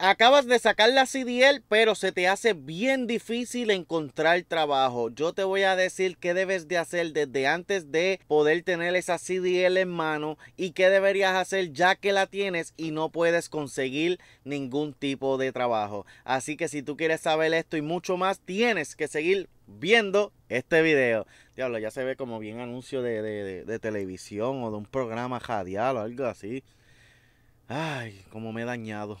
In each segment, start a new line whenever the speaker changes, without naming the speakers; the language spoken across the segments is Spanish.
Acabas de sacar la CDL, pero se te hace bien difícil encontrar trabajo. Yo te voy a decir qué debes de hacer desde antes de poder tener esa CDL en mano y qué deberías hacer ya que la tienes y no puedes conseguir ningún tipo de trabajo. Así que si tú quieres saber esto y mucho más, tienes que seguir viendo este video. Diablo, ya se ve como bien anuncio de, televisión o de un programa radial o algo así. Ay, como me he dañado.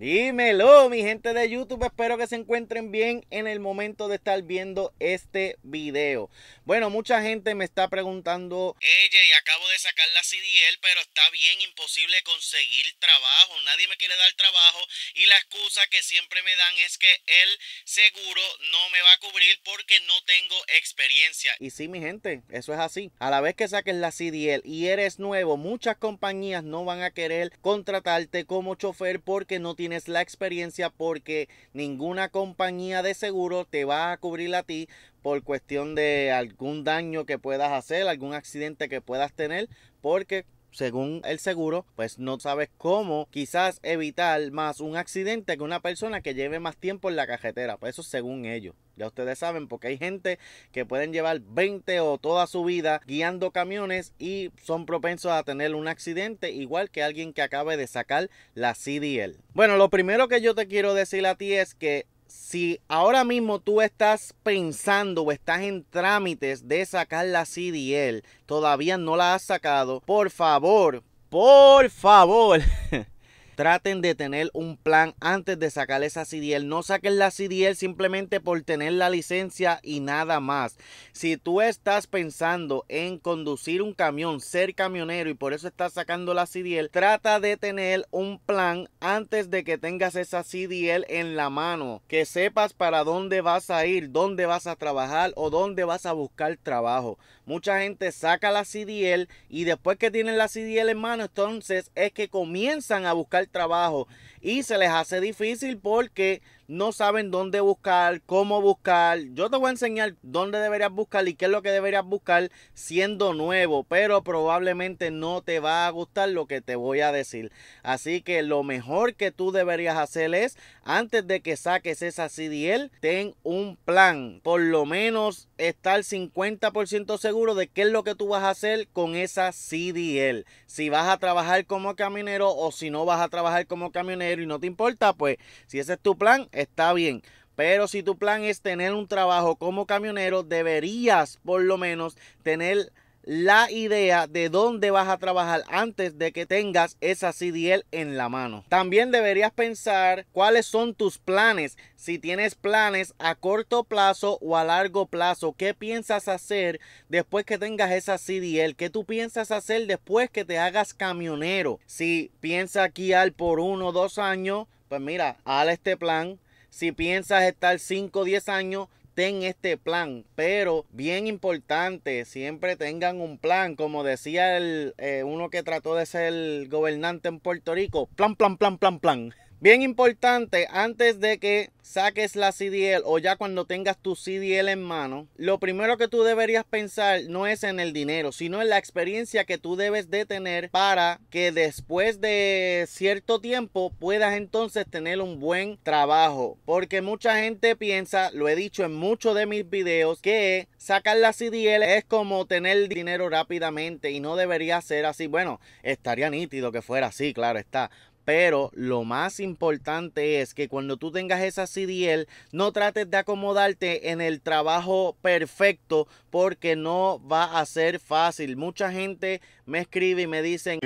Dímelo, mi gente de YouTube, espero que se encuentren bien en el momento de estar viendo este video. Bueno, mucha gente me está preguntando, ella y acabo de sacar la CDL, pero está bien imposible conseguir trabajo, nadie me quiere dar trabajo y la excusa que siempre me dan es que el seguro no me va a cubrir porque no tengo experiencia. Y sí, mi gente, eso es así. A la vez que saques la CDL y eres nuevo, muchas compañías no van a querer contratarte como chofer porque no tienes tienes la experiencia porque ninguna compañía de seguro te va a cubrir a ti por cuestión de algún daño que puedas hacer, algún accidente que puedas tener, porque según el seguro, pues no sabes cómo quizás evitar más un accidente que una persona que lleve más tiempo en la carretera Pues eso según ellos. Ya ustedes saben, porque hay gente que pueden llevar 20 o toda su vida guiando camiones y son propensos a tener un accidente, igual que alguien que acabe de sacar la CDL. Bueno, lo primero que yo te quiero decir a ti es que si ahora mismo tú estás pensando o estás en trámites de sacar la CDL, todavía no la has sacado, por favor, por favor. Traten de tener un plan antes de sacar esa CDL. No saquen la CDL simplemente por tener la licencia y nada más. Si tú estás pensando en conducir un camión, ser camionero y por eso estás sacando la CDL, trata de tener un plan antes de que tengas esa CDL en la mano. Que sepas para dónde vas a ir, dónde vas a trabajar o dónde vas a buscar trabajo. Mucha gente saca la CDL y después que tienen la CDL en mano, entonces es que comienzan a buscar trabajo y se les hace difícil porque no saben dónde buscar, cómo buscar. Yo te voy a enseñar dónde deberías buscar y qué es lo que deberías buscar siendo nuevo, pero probablemente no te va a gustar lo que te voy a decir. Así que lo mejor que tú deberías hacer es, antes de que saques esa CDL, ten un plan. Por lo menos estar 50% seguro de qué es lo que tú vas a hacer con esa CDL. Si vas a trabajar como camionero o si no vas a trabajar como camionero y no te importa, pues si ese es tu plan, está bien. Pero si tu plan es tener un trabajo como camionero, deberías por lo menos tener la idea de dónde vas a trabajar antes de que tengas esa CDL en la mano. También deberías pensar cuáles son tus planes, si tienes planes a corto plazo o a largo plazo, qué piensas hacer después que tengas esa CDL, qué tú piensas hacer después que te hagas camionero. Si piensas al por uno o dos años, pues mira, haz este plan si piensas estar 5 o 10 años, ten este plan. Pero bien importante, siempre tengan un plan. Como decía el, eh, uno que trató de ser gobernante en Puerto Rico, plan, plan, plan, plan, plan. Bien importante, antes de que saques la CDL o ya cuando tengas tu CDL en mano, lo primero que tú deberías pensar no es en el dinero, sino en la experiencia que tú debes de tener para que después de cierto tiempo puedas entonces tener un buen trabajo. Porque mucha gente piensa, lo he dicho en muchos de mis videos, que sacar la CDL es como tener dinero rápidamente y no debería ser así. Bueno, estaría nítido que fuera así, claro está. Pero lo más importante es que cuando tú tengas esa CDL, no trates de acomodarte en el trabajo perfecto porque no va a ser fácil. Mucha gente me escribe y me dicen,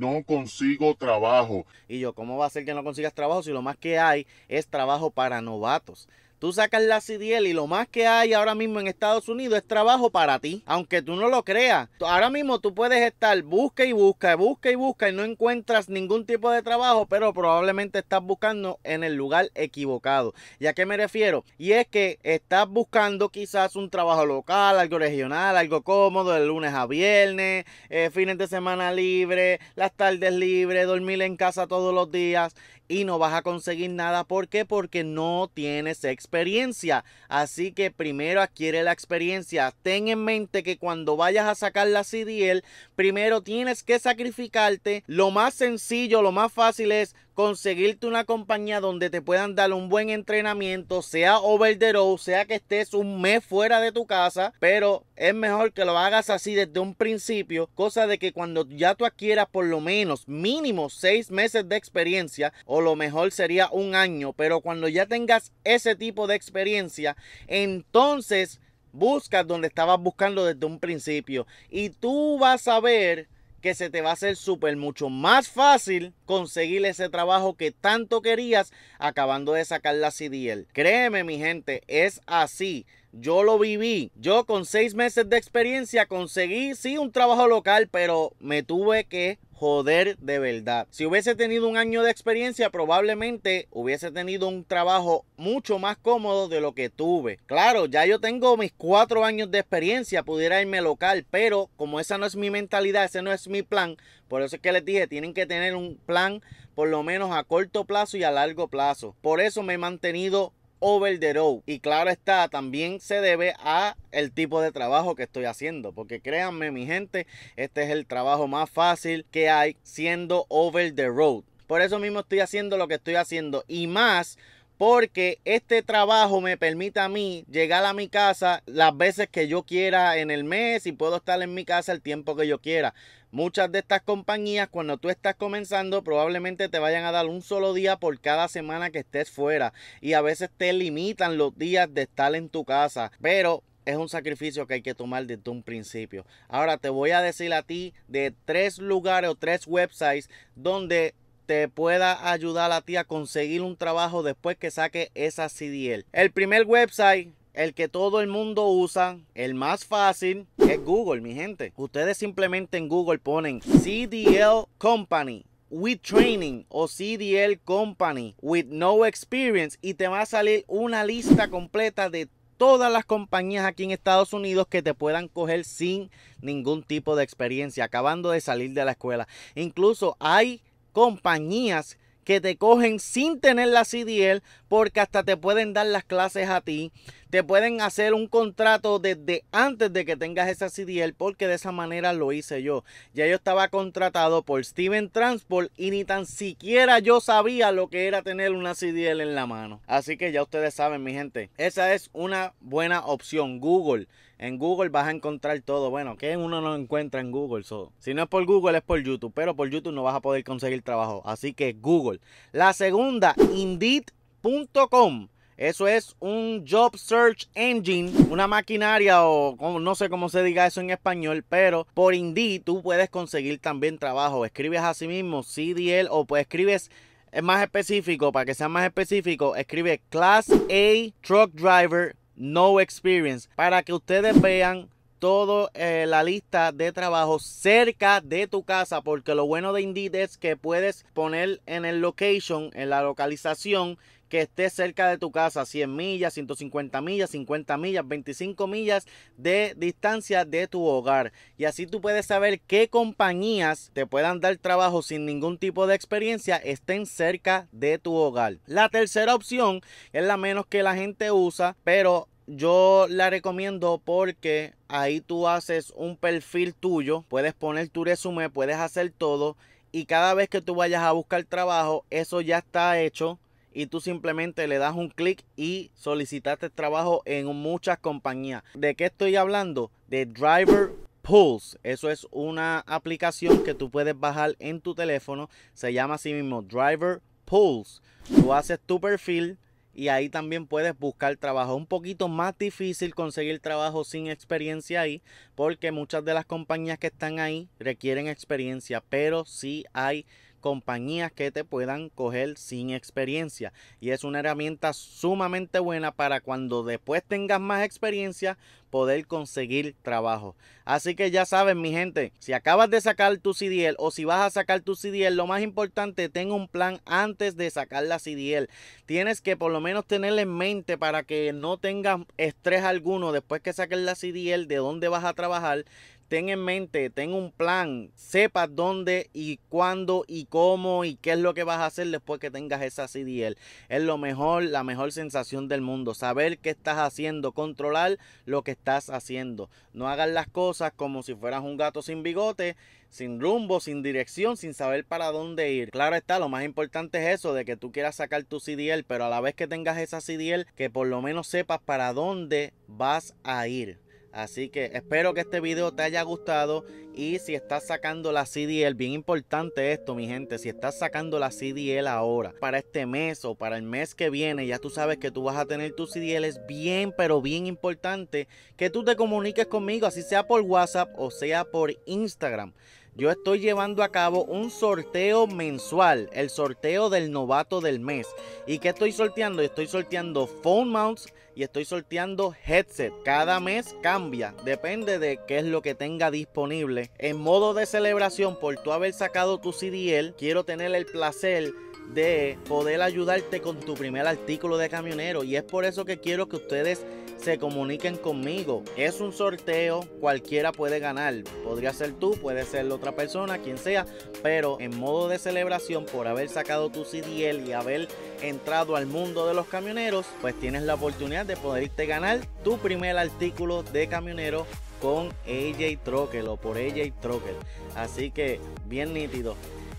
no consigo trabajo. Y yo, ¿cómo va a ser que no consigas trabajo si lo más que hay es trabajo para novatos? Tú sacas la CDL y lo más que hay ahora mismo en Estados Unidos es trabajo para ti, aunque tú no lo creas. Ahora mismo tú puedes estar busca y busca, busca y busca y no encuentras ningún tipo de trabajo, pero probablemente estás buscando en el lugar equivocado. ¿Y a qué me refiero? Y es que estás buscando quizás un trabajo local, algo regional, algo cómodo, de lunes a viernes, eh, fines de semana libre, las tardes libres, dormir en casa todos los días y no vas a conseguir nada. ¿Por qué? Porque no tienes experiencia. Así que primero adquiere la experiencia. Ten en mente que cuando vayas a sacar la CDL, primero tienes que sacrificarte. Lo más sencillo, lo más fácil es conseguirte una compañía donde te puedan dar un buen entrenamiento, sea over the road, sea que estés un mes fuera de tu casa, pero es mejor que lo hagas así desde un principio, cosa de que cuando ya tú adquieras por lo menos mínimo seis meses de experiencia, o lo mejor sería un año, pero cuando ya tengas ese tipo de experiencia, entonces buscas donde estabas buscando desde un principio y tú vas a ver que se te va a hacer súper mucho más fácil conseguir ese trabajo que tanto querías acabando de sacar la CDL. Créeme mi gente, es así. Yo lo viví. Yo con seis meses de experiencia conseguí, sí, un trabajo local, pero me tuve que joder de verdad. Si hubiese tenido un año de experiencia, probablemente hubiese tenido un trabajo mucho más cómodo de lo que tuve. Claro, ya yo tengo mis cuatro años de experiencia, pudiera irme local, pero como esa no es mi mentalidad, ese no es mi plan, por eso es que les dije, tienen que tener un plan por lo menos a corto plazo y a largo plazo. Por eso me he mantenido over the road. Y claro está, también se debe a el tipo de trabajo que estoy haciendo. Porque créanme, mi gente, este es el trabajo más fácil que hay siendo over the road. Por eso mismo estoy haciendo lo que estoy haciendo. Y más porque este trabajo me permite a mí llegar a mi casa las veces que yo quiera en el mes y puedo estar en mi casa el tiempo que yo quiera. Muchas de estas compañías, cuando tú estás comenzando, probablemente te vayan a dar un solo día por cada semana que estés fuera y a veces te limitan los días de estar en tu casa, pero... Es un sacrificio que hay que tomar desde un principio. Ahora te voy a decir a ti de tres lugares o tres websites donde te pueda ayudar a ti a conseguir un trabajo después que saque esa CDL. El primer website el que todo el mundo usa, el más fácil, es Google, mi gente. Ustedes simplemente en Google ponen CDL Company. With Training o CDL Company with no experience y te va a salir una lista completa de todas las compañías aquí en Estados Unidos que te puedan coger sin ningún tipo de experiencia, acabando de salir de la escuela. Incluso hay compañías que te cogen sin tener la CDL porque hasta te pueden dar las clases a ti, te pueden hacer un contrato desde antes de que tengas esa CDL porque de esa manera lo hice yo. Ya yo estaba contratado por Steven Transport y ni tan siquiera yo sabía lo que era tener una CDL en la mano. Así que ya ustedes saben, mi gente, esa es una buena opción. Google. En Google vas a encontrar todo. Bueno, ¿qué uno no encuentra en Google? So, si no es por Google, es por YouTube. Pero por YouTube no vas a poder conseguir trabajo. Así que Google. La segunda, Indeed.com. Eso es un Job Search Engine, una maquinaria o no sé cómo se diga eso en español, pero por Indeed tú puedes conseguir también trabajo. Escribes a sí mismo CDL o pues escribes eh, más específico, para que sea más específico, escribe Class A Truck Driver No Experience para que ustedes vean toda eh, la lista de trabajo cerca de tu casa, porque lo bueno de Indeed es que puedes poner en el location, en la localización, que esté cerca de tu casa, 100 millas, 150 millas, 50 millas, 25 millas de distancia de tu hogar. Y así tú puedes saber qué compañías te puedan dar trabajo sin ningún tipo de experiencia estén cerca de tu hogar. La tercera opción es la menos que la gente usa, pero yo la recomiendo porque ahí tú haces un perfil tuyo, puedes poner tu resumen, puedes hacer todo y cada vez que tú vayas a buscar trabajo, eso ya está hecho y tú simplemente le das un clic y solicitaste trabajo en muchas compañías. ¿De qué estoy hablando? De Driver Pulse. Eso es una aplicación que tú puedes bajar en tu teléfono. Se llama así mismo Driver Pulse. Tú haces tu perfil y ahí también puedes buscar trabajo. Un poquito más difícil conseguir trabajo sin experiencia ahí, porque muchas de las compañías que están ahí requieren experiencia, pero sí hay compañías que te puedan coger sin experiencia. Y es una herramienta sumamente buena para cuando después tengas más experiencia poder conseguir trabajo. Así que ya saben, mi gente, si acabas de sacar tu CDL o si vas a sacar tu CDL, lo más importante, ten un plan antes de sacar la CDL. Tienes que por lo menos tenerle en mente para que no tengas estrés alguno después que saques la CDL de dónde vas a trabajar ten en mente, ten un plan, sepas dónde y cuándo y cómo y qué es lo que vas a hacer después que tengas esa CDL. Es lo mejor, la mejor sensación del mundo, saber qué estás haciendo, controlar lo que estás haciendo. No hagas las cosas como si fueras un gato sin bigote, sin rumbo, sin dirección, sin saber para dónde ir. Claro está, lo más importante es eso de que tú quieras sacar tu CDL, pero a la vez que tengas esa CDL, que por lo menos sepas para dónde vas a ir. Así que espero que este video te haya gustado y si estás sacando la CDL, bien importante esto mi gente, si estás sacando la CDL ahora, para este mes o para el mes que viene, ya tú sabes que tú vas a tener tu CDL, es bien pero bien importante que tú te comuniques conmigo, así sea por WhatsApp o sea por Instagram. Yo estoy llevando a cabo un sorteo mensual, el sorteo del novato del mes. ¿Y qué estoy sorteando? Estoy sorteando phone mounts y estoy sorteando headset. Cada mes cambia, depende de qué es lo que tenga disponible. En modo de celebración por tu haber sacado tu CDL, quiero tener el placer de poder ayudarte con tu primer artículo de camionero y es por eso que quiero que ustedes se comuniquen conmigo. Es un sorteo, cualquiera puede ganar. Podría ser tú, puede ser la otra persona, quien sea, pero en modo de celebración por haber sacado tu CDL y haber entrado al mundo de los camioneros, pues tienes la oportunidad de poderte ganar tu primer artículo de camionero con AJ Troquel o por AJ Troquel. Así que bien nítido.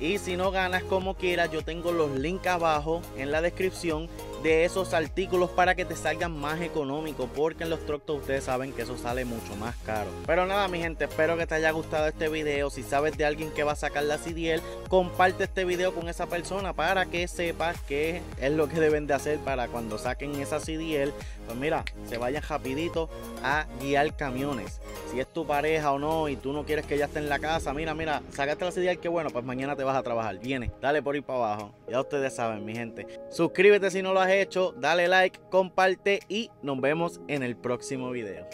Y si no ganas como quieras, yo tengo los links abajo en la descripción de esos artículos para que te salgan más económico porque en los trucks ustedes saben que eso sale mucho más caro pero nada mi gente espero que te haya gustado este video si sabes de alguien que va a sacar la CDL comparte este video con esa persona para que sepas qué es lo que deben de hacer para cuando saquen esa CDL pues mira se vayan rapidito a guiar camiones si es tu pareja o no y tú no quieres que ella esté en la casa mira mira sacaste la CDL que bueno pues mañana te vas a trabajar viene dale por ir para abajo ya ustedes saben mi gente suscríbete si no lo has hecho, dale like, comparte y nos vemos en el próximo video.